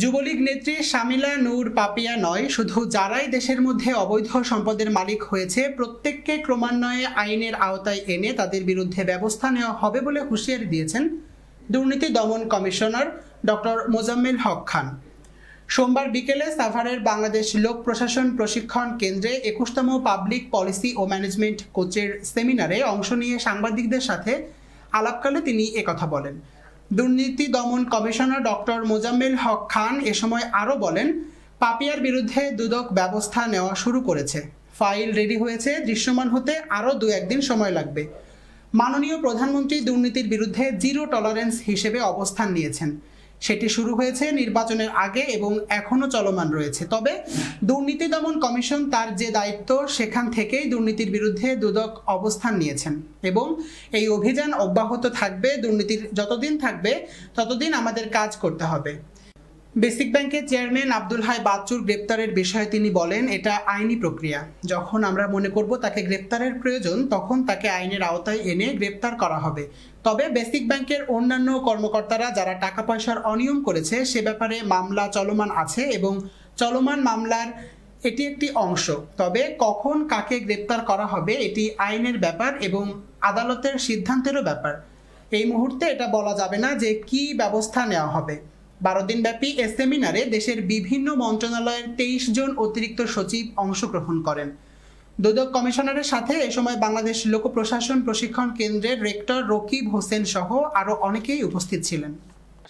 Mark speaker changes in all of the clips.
Speaker 1: যুবলীগ নেত্রী শামিলা নূর পাপিয়া নয় শুধু যারাই দেশের মধ্যে অবৈধ সম্পদের মালিক হয়েছে প্রত্যেককে ক্রমান্বয়ে আইনের আওতায় এনে তাদের বিরুদ্ধে ব্যবস্থা নেওয়া হবে বলে হুঁশিয়ারি দিয়েছেন দুর্নীতি দমন কমিশনার ডক্টর মোজাম্মেল হক খান সোমবার বিকেলে সাভারের বাংলাদেশ লোক প্রশাসন প্রশিক্ষণ কেন্দ্রে একুশতম পাবলিক পলিসি ও ম্যানেজমেন্ট কোচের সেমিনারে অংশ নিয়ে সাংবাদিকদের সাথে আলাপকালে তিনি একথা বলেন দুর্নীতি দমন কমিশনার ডক্টর মোজাম্মেল হক খান এ সময় আরও বলেন পাপিয়ার বিরুদ্ধে দুদক ব্যবস্থা নেওয়া শুরু করেছে ফাইল রেডি হয়েছে দৃশ্যমান হতে আরও দু একদিন সময় লাগবে মাননীয় প্রধানমন্ত্রী দুর্নীতির বিরুদ্ধে জিরো টলারেন্স হিসেবে অবস্থান নিয়েছেন সেটি শুরু হয়েছে নির্বাচনের আগে এবং এখনও চলমান রয়েছে তবে দুর্নীতি দমন কমিশন তার যে দায়িত্ব সেখান থেকেই দুর্নীতির বিরুদ্ধে দুদক অবস্থান নিয়েছেন এবং এই অভিযান অব্যাহত থাকবে দুর্নীতির যতদিন থাকবে ততদিন আমাদের কাজ করতে হবে বেসিক ব্যাংকের চেয়ারম্যান আব্দুল হাই বাচ্চুর গ্রেপ্তারের বিষয়ে তিনি বলেন এটা আইনি প্রক্রিয়া যখন আমরা মনে করব তাকে গ্রেপ্তারের প্রয়োজন তখন তাকে আইনের আওতায় এনে গ্রেপ্তার করা হবে তবে বেসিক ব্যাংকের অন্যান্য কর্মকর্তারা যারা টাকা পয়সার অনিয়ম করেছে সে ব্যাপারে মামলা চলমান আছে এবং চলমান মামলার এটি একটি অংশ তবে কখন কাকে গ্রেপ্তার করা হবে এটি আইনের ব্যাপার এবং আদালতের সিদ্ধান্তেরও ব্যাপার এই মুহূর্তে এটা বলা যাবে না যে কি ব্যবস্থা নেওয়া হবে বারো দিনব্যাপী এ সেমিনারে দেশের বিভিন্ন মন্ত্রণালয়ের তেইশ জন অতিরিক্ত সচিব অংশগ্রহণ করেন দুদক কমিশনারের সাথে এ সময় বাংলাদেশ লোক প্রশাসন প্রশিক্ষণ কেন্দ্রের রেক্টর রকিব হোসেন সহ আরও অনেকেই উপস্থিত ছিলেন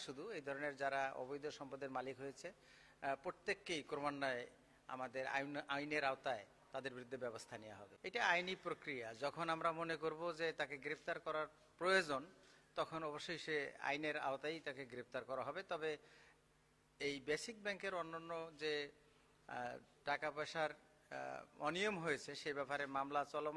Speaker 2: শুধু এই ধরনের যারা অবৈধ সম্পদের মালিক হয়েছে প্রত্যেককেই ক্রমান্বয়ে আমাদের আইন আইনের আওতায় তাদের বিরুদ্ধে ব্যবস্থা নেওয়া হবে এটা আইনি প্রক্রিয়া যখন আমরা মনে করব যে তাকে গ্রেফতার করার প্রয়োজন তখন অবশ্যই সে আইনের আওতায় তাকে গ্রেপ্তার করা হবে তবে এই বেসিক ব্যাংকের অন্যান্য যে টাকা পয়সার অনিয়ম হয়েছে সে ব্যাপারে মামলা চলমান